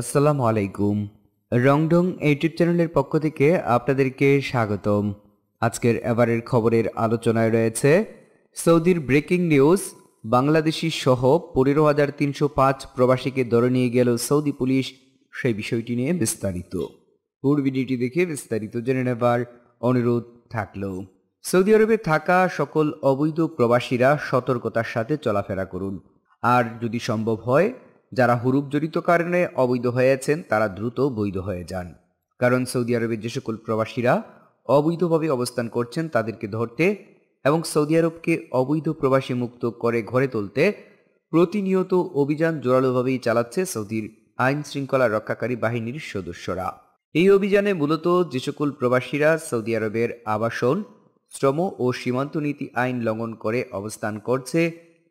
আসসালামু আলাইকুম রংডং ইউটিউব চ্যানেলের পক্ষ থেকে আপনাদেরকে স্বাগতম আজকের এবারের খবরের আলোচনায় রয়েছে সৌদির ব্রেকিং নিউজ বাংলাদেশি সহ পনেরো হাজার তিনশো পাঁচ প্রবাসীকে ধরে নিয়ে গেল সৌদি পুলিশ সেই বিষয়টি নিয়ে বিস্তারিত পুর ভিডিওটি দেখে বিস্তারিত জেনে নেবার অনুরোধ থাকল সৌদি আরবে থাকা সকল অবৈধ প্রবাসীরা সতর্কতার সাথে চলাফেরা করুন আর যদি সম্ভব হয় যারা হুরুপ জড়িত কারণে অবৈধ হয়েছেন তারা দ্রুত বৈধ হয়ে যান কারণ সৌদি আরবের যে সকল প্রবাসীরা অবৈধভাবে অবস্থান করছেন তাদেরকে ধরতে এবং সৌদি আরবকে অবৈধ প্রবাসী মুক্ত করে ঘরে তুলতে প্রতিনিয়ত অভিযান জোরালোভাবেই চালাচ্ছে সৌদির আইন শৃঙ্খলা রক্ষাকারী বাহিনীর সদস্যরা এই অভিযানে মূলত যে সকল প্রবাসীরা সৌদি আরবের আবাসন শ্রম ও সীমান্ত নীতি আইন লঙ্ঘন করে অবস্থান করছে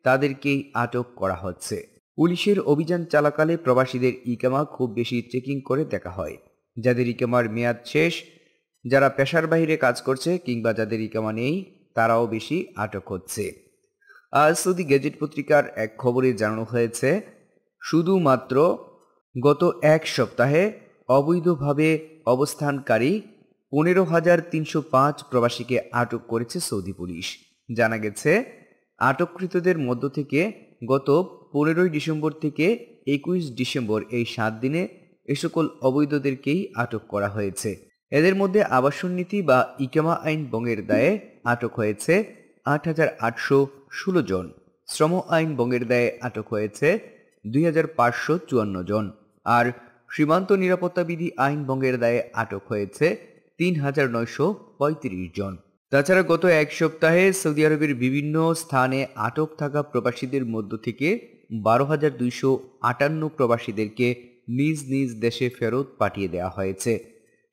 তাদেরকেই আটক করা হচ্ছে পুলিশের অভিযান চলাকালে প্রবাসীদের ইকামা খুব বেশি চেকিং করে দেখা হয় যাদের ইকামার মেয়াদ শেষ যারা পেশার বাহিরে কাজ করছে কিংবা যাদের ইকামা নেই তারাও বেশি আটক হচ্ছে আজ সৌদি গেজেট পত্রিকার এক খবরে জানানো হয়েছে শুধুমাত্র গত এক সপ্তাহে অবৈধভাবে অবস্থানকারী পনেরো হাজার তিনশো পাঁচ প্রবাসীকে আটক করেছে সৌদি পুলিশ জানা গেছে আটককৃতদের মধ্য থেকে গত পনেরোই ডিসেম্বর থেকে একুশ ডিসেম্বর এই সাত দিনে এ সকল অবৈধদেরকেই আটক করা হয়েছে এদের মধ্যে আবাসন নীতি বা ইকামা আইন বঙ্গের দায়ে আটক হয়েছে আট হাজার আটশো ষোলো জন শ্রম আইন বঙ্গের দায়ে আটক হয়েছে দুই হাজার পাঁচশো চুয়ান্ন জন আর সীমান্ত নিরাপত্তা বিধি আইন বঙ্গের দায়ে আটক হয়েছে তিন হাজার নয়শো পঁয়ত্রিশ জন তাছাড়া গত এক সপ্তাহে সৌদি আরবের বিভিন্ন স্থানে আটক থাকা প্রবাসীদের মধ্য থেকে বারো হাজার দুইশো আটান্ন প্রবাসীদেরকে নিজ নিজ দেশে ফেরত পাঠিয়ে দেওয়া হয়েছে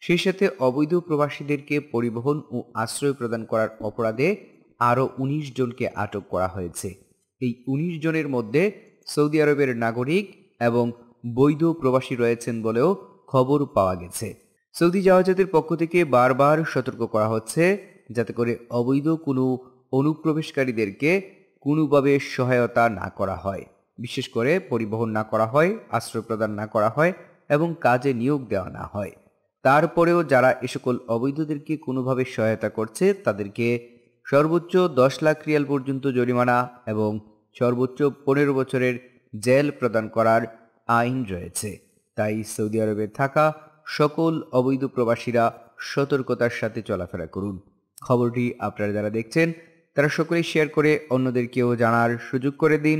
সেই সাথে অবৈধ প্রবাসীদেরকে পরিবহন ও আশ্রয় প্রদান করার অপরাধে আরও ১৯ জনকে আটক করা হয়েছে এই ১৯ জনের মধ্যে সৌদি আরবের নাগরিক এবং বৈধ প্রবাসী রয়েছেন বলেও খবর পাওয়া গেছে সৌদি জাহাজাতের পক্ষ থেকে বারবার সতর্ক করা হচ্ছে যাতে করে অবৈধ কোনো অনুপ্রবেশকারীদেরকে কোনোভাবে সহায়তা না করা হয় বিশেষ করে পরিবহন না করা হয় আশ্রয় প্রদান না করা হয় এবং কাজে নিয়োগ দেওয়া না হয় তারপরেও যারা এ সকল অবৈধদেরকে কোনোভাবে সহায়তা করছে তাদেরকে সর্বোচ্চ দশ লাখ রিয়াল পর্যন্ত জরিমানা এবং সর্বোচ্চ পনেরো বছরের জেল প্রদান করার আইন রয়েছে তাই সৌদি আরবে থাকা সকল অবৈধ প্রবাসীরা সতর্কতার সাথে চলাফেরা করুন খবরটি আপনারা যারা দেখছেন তারা সকলেই শেয়ার করে অন্যদেরকেও জানার সুযোগ করে দিন